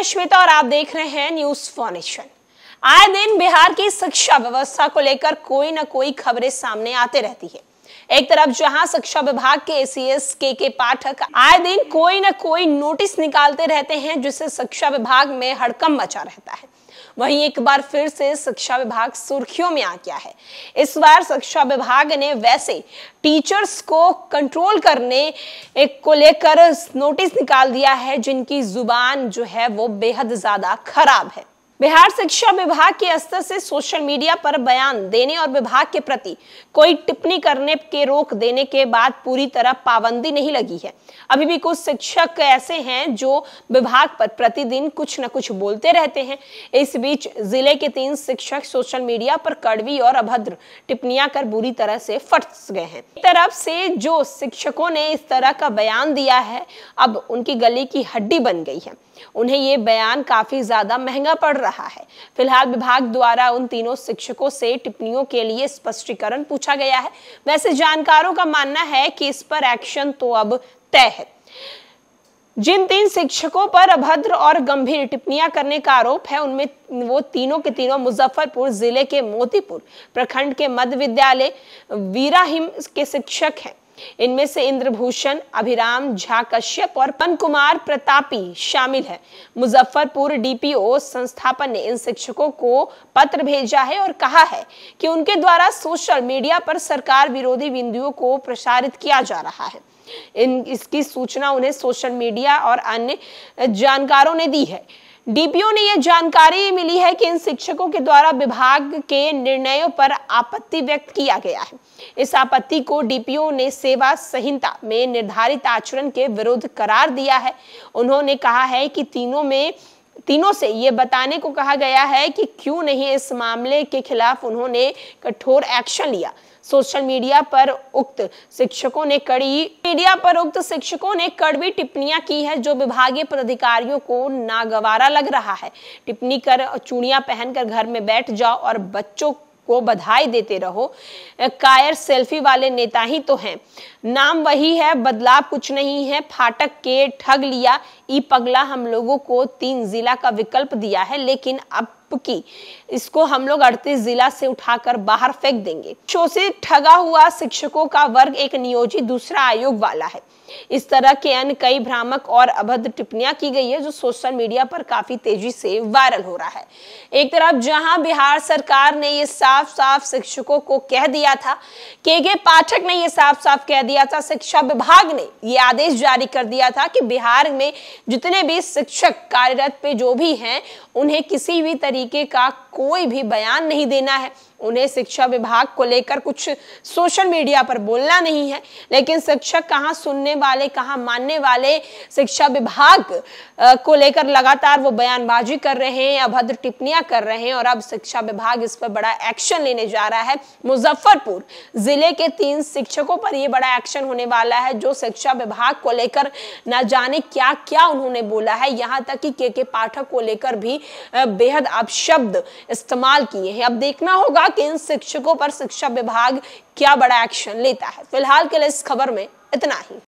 मैं श्वेता और आप देख रहे हैं न्यूज फॉर्नेशन आए दिन बिहार की शिक्षा व्यवस्था को लेकर कोई ना कोई खबरें सामने आते रहती है एक तरफ जहां शिक्षा विभाग के एसीएस के के पाठक आए दिन कोई ना कोई नोटिस निकालते रहते हैं जिससे शिक्षा विभाग में हड़कम मचा रहता है वहीं एक बार फिर से शिक्षा विभाग सुर्खियों में आ गया है इस बार शिक्षा विभाग ने वैसे टीचर्स को कंट्रोल करने एक को लेकर नोटिस निकाल दिया है जिनकी जुबान जो है वो बेहद ज्यादा खराब है बिहार शिक्षा विभाग के स्तर से सोशल मीडिया पर बयान देने और विभाग के प्रति कोई टिप्पणी करने के रोक देने के बाद पूरी तरह पाबंदी नहीं लगी है अभी भी कुछ शिक्षक ऐसे हैं जो विभाग पर प्रतिदिन कुछ न कुछ बोलते रहते हैं इस बीच जिले के तीन शिक्षक सोशल मीडिया पर कड़वी और अभद्र टिप्पणियां कर बुरी तरह से फट गए हैं तरफ से जो शिक्षकों ने इस तरह का बयान दिया है अब उनकी गली की हड्डी बन गई है उन्हें ये बयान काफी ज्यादा महंगा पड़ रहा रहा है फिलहाल विभाग द्वारा उन तीनों शिक्षकों से टिप्पणियों के लिए स्पष्टीकरण पूछा गया है वैसे जानकारों का मानना है कि इस पर एक्शन तो अब तय है जिन तीन शिक्षकों पर अभद्र और गंभीर टिप्पणियां करने का आरोप है उनमें वो तीनों के तीनों मुजफ्फरपुर जिले के मोतीपुर प्रखंड के मध्य विद्यालय वीराहिम के शिक्षक हैं इनमें से इंद्रभूषण अभिराम झा कश्यप और पन कुमार प्रतापी शामिल है मुजफ्फरपुर डीपीओ संस्थापन ने इन शिक्षकों को पत्र भेजा है और कहा है कि उनके द्वारा सोशल मीडिया पर सरकार विरोधी बिंदुओं को प्रसारित किया जा रहा है इन इसकी सूचना उन्हें सोशल मीडिया और अन्य जानकारों ने दी है डीपीओ ने यह जानकारी मिली है कि इन शिक्षकों के द्वारा विभाग के निर्णयों पर आपत्ति व्यक्त किया गया है इस आपत्ति को डीपीओ ने सेवा संहिता में निर्धारित आचरण के विरुद्ध करार दिया है उन्होंने कहा है कि तीनों में तीनों से ये बताने को कहा गया है कि क्यों नहीं इस मामले के खिलाफ उन्होंने कठोर एक्शन लिया सोशल मीडिया पर उक्त शिक्षकों ने कड़ी मीडिया पर उक्त शिक्षकों ने कड़वी टिप्पणियां की है जो विभागीय पदाधिकारियों को नागवारा लग रहा है टिप्पणी कर चूड़ियां पहनकर घर में बैठ जाओ और बच्चों को बधाई देते रहो कायर सेल्फी वाले नेता ही तो हैं नाम वही है बदलाव कुछ नहीं है फाटक के ठग लिया ई पगला हम लोगों को तीन जिला का विकल्प दिया है लेकिन अब की इसको हम लोग अड़तीस जिला से उठाकर बाहर फेंक देंगे से ठगा हुआ शिक्षकों का वर्ग एक नियोजित दूसरा आयोग वाला है इस तरह के अन्य कई भ्रामक और अभद्र टिप्पणियां की गई है जो सोशल मीडिया पर काफी तेजी से वायरल हो रहा है एक तरफ जहां बिहार सरकार ने ये साफ साफ शिक्षकों को कह दिया था के के पाठक ने ये साफ साफ कह दिया था शिक्षा विभाग ने ये आदेश जारी कर दिया था कि बिहार में जितने भी शिक्षक कार्यरत पे जो भी हैं उन्हें किसी भी तरीके तरीके का कोई भी बयान नहीं देना है उन्हें शिक्षा विभाग को लेकर कुछ सोशल मीडिया पर बोलना नहीं है लेकिन शिक्षक कहाँ सुनने वाले कहाँ मानने वाले शिक्षा विभाग को लेकर लगातार वो बयानबाजी कर रहे हैं अभद्र टिप्पणियां कर रहे हैं और अब शिक्षा विभाग इस पर बड़ा एक्शन लेने जा रहा है मुजफ्फरपुर जिले के तीन शिक्षकों पर यह बड़ा एक्शन होने वाला है जो शिक्षा विभाग को लेकर न जाने क्या क्या उन्होंने बोला है यहाँ तक कि के के पाठक को लेकर भी बेहद अपशब्द इस्तेमाल किए हैं अब देखना होगा कि इन शिक्षकों पर शिक्षा विभाग क्या बड़ा एक्शन लेता है फिलहाल के लिए इस खबर में इतना ही